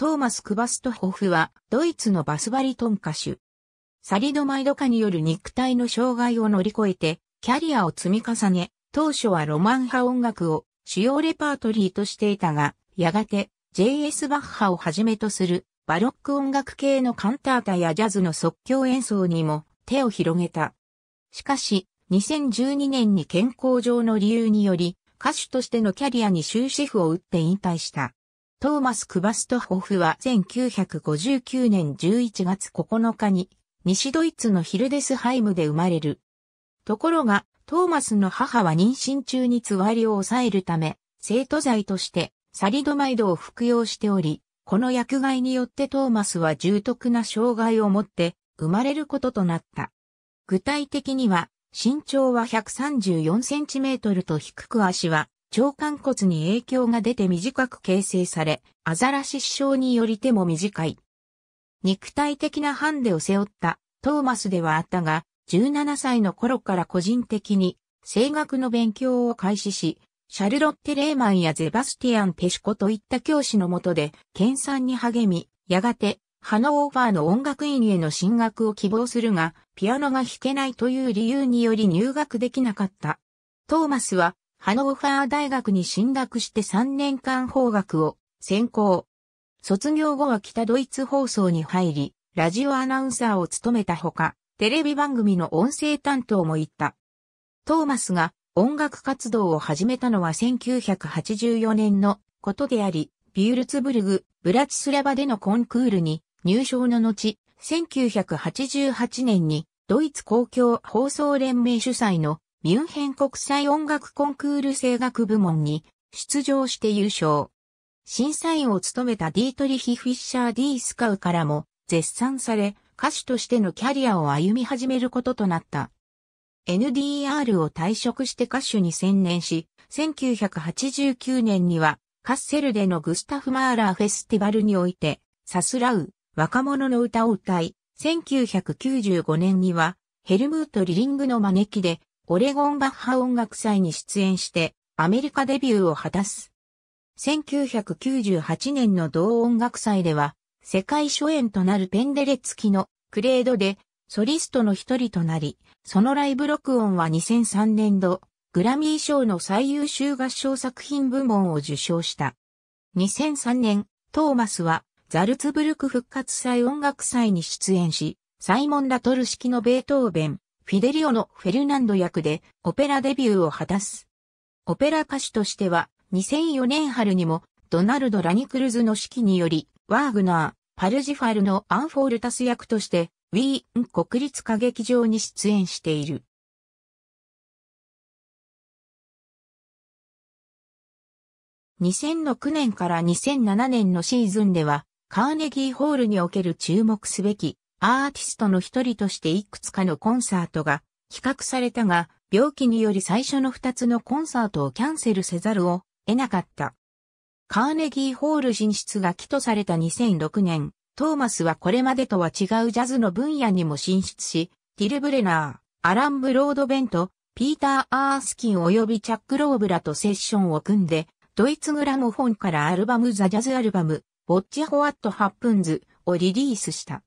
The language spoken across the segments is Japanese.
トーマス・クバストホフは、ドイツのバスバリトン歌手。サリドマイド化による肉体の障害を乗り越えて、キャリアを積み重ね、当初はロマン派音楽を主要レパートリーとしていたが、やがて J.S. バッハをはじめとするバロック音楽系のカンタータやジャズの即興演奏にも手を広げた。しかし、2012年に健康上の理由により、歌手としてのキャリアに終止符を打って引退した。トーマス・クバストホフは1959年11月9日に西ドイツのヒルデスハイムで生まれる。ところが、トーマスの母は妊娠中につわりを抑えるため、生徒剤としてサリドマイドを服用しており、この薬害によってトーマスは重篤な障害を持って生まれることとなった。具体的には、身長は134センチメートルと低く足は腸管骨に影響が出て短く形成され、アザラシ師匠により手も短い。肉体的なハンデを背負ったトーマスではあったが、17歳の頃から個人的に声楽の勉強を開始し、シャルロッテ・レーマンやゼバスティアン・ペシコといった教師のもとで、研鑽に励み、やがて、ハノーファーの音楽院への進学を希望するが、ピアノが弾けないという理由により入学できなかった。トーマスは、ハノーファー大学に進学して3年間法学を専攻。卒業後は北ドイツ放送に入り、ラジオアナウンサーを務めたほか、テレビ番組の音声担当も行った。トーマスが音楽活動を始めたのは1984年のことであり、ビュールツブルグ、ブラチスラバでのコンクールに入賞の後、1988年にドイツ公共放送連盟主催のミュンヘン国際音楽コンクール声楽部門に出場して優勝。審査員を務めたディートリヒ・フィッシャー・ディースカウからも絶賛され、歌手としてのキャリアを歩み始めることとなった。NDR を退職して歌手に専念し、1989年にはカッセルでのグスタフ・マーラーフェスティバルにおいて、さすらう若者の歌を歌い、1995年にはヘルムート・リリングの招きでオレゴンバッハ音楽祭に出演して、アメリカデビューを果たす。1998年の同音楽祭では、世界初演となるペンデレツキのクレードで、ソリストの一人となり、そのライブ録音は2003年度、グラミー賞の最優秀合唱作品部門を受賞した。2003年、トーマスは、ザルツブルク復活祭音楽祭に出演し、サイモン・ラトル式のベートーベン、フィデリオのフェルナンド役でオペラデビューを果たす。オペラ歌手としては2004年春にもドナルド・ラニクルズの指揮によりワーグナー、パルジファルのアンフォールタス役としてウィーン国立歌劇場に出演している。2006年から2007年のシーズンではカーネギーホールにおける注目すべきアーティストの一人としていくつかのコンサートが企画されたが、病気により最初の二つのコンサートをキャンセルせざるを得なかった。カーネギーホール進出が起訴された2006年、トーマスはこれまでとは違うジャズの分野にも進出し、ティル・ブレナー、アラン・ブロードベント、ピーター・アースキン及びチャック・ローブラとセッションを組んで、ドイツグラモフォンからアルバムザ・ジャズ・アルバム、ウォッチ・ホワット・ハップンズをリリースした。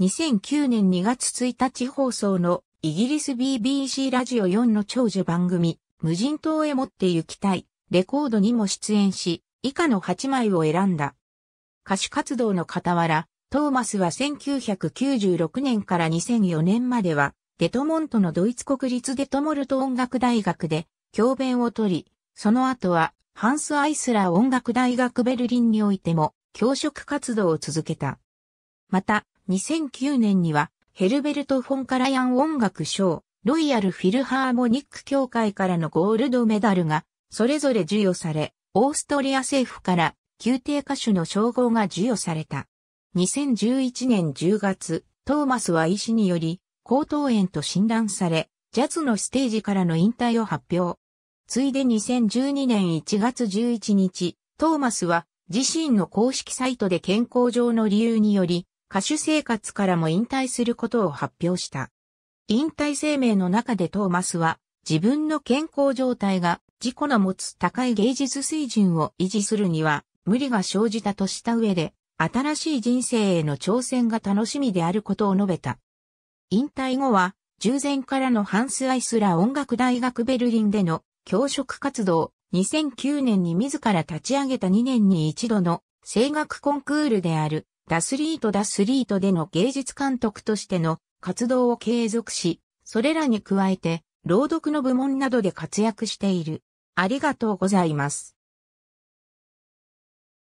2009年2月1日放送のイギリス BBC ラジオ4の長寿番組、無人島へ持って行きたい、レコードにも出演し、以下の8枚を選んだ。歌手活動の傍ら、トーマスは1996年から2004年までは、デトモントのドイツ国立デトモルト音楽大学で教鞭を取り、その後はハンス・アイスラー音楽大学ベルリンにおいても教職活動を続けた。また、2009年には、ヘルベルト・フォン・カラヤン音楽賞、ロイヤル・フィルハーモニック協会からのゴールドメダルが、それぞれ授与され、オーストリア政府から、宮廷歌手の称号が授与された。2011年10月、トーマスは医師により、高頭炎と診断され、ジャズのステージからの引退を発表。ついで2012年1月11日、トーマスは自身の公式サイトで健康上の理由により、歌手生活からも引退することを発表した。引退声明の中でトーマスは自分の健康状態が自己の持つ高い芸術水準を維持するには無理が生じたとした上で新しい人生への挑戦が楽しみであることを述べた。引退後は従前からのハンス・アイスラ音楽大学ベルリンでの教職活動、2009年に自ら立ち上げた2年に一度の声楽コンクールであるダスリートダスリートでの芸術監督としての活動を継続し、それらに加えて、朗読の部門などで活躍している。ありがとうございます。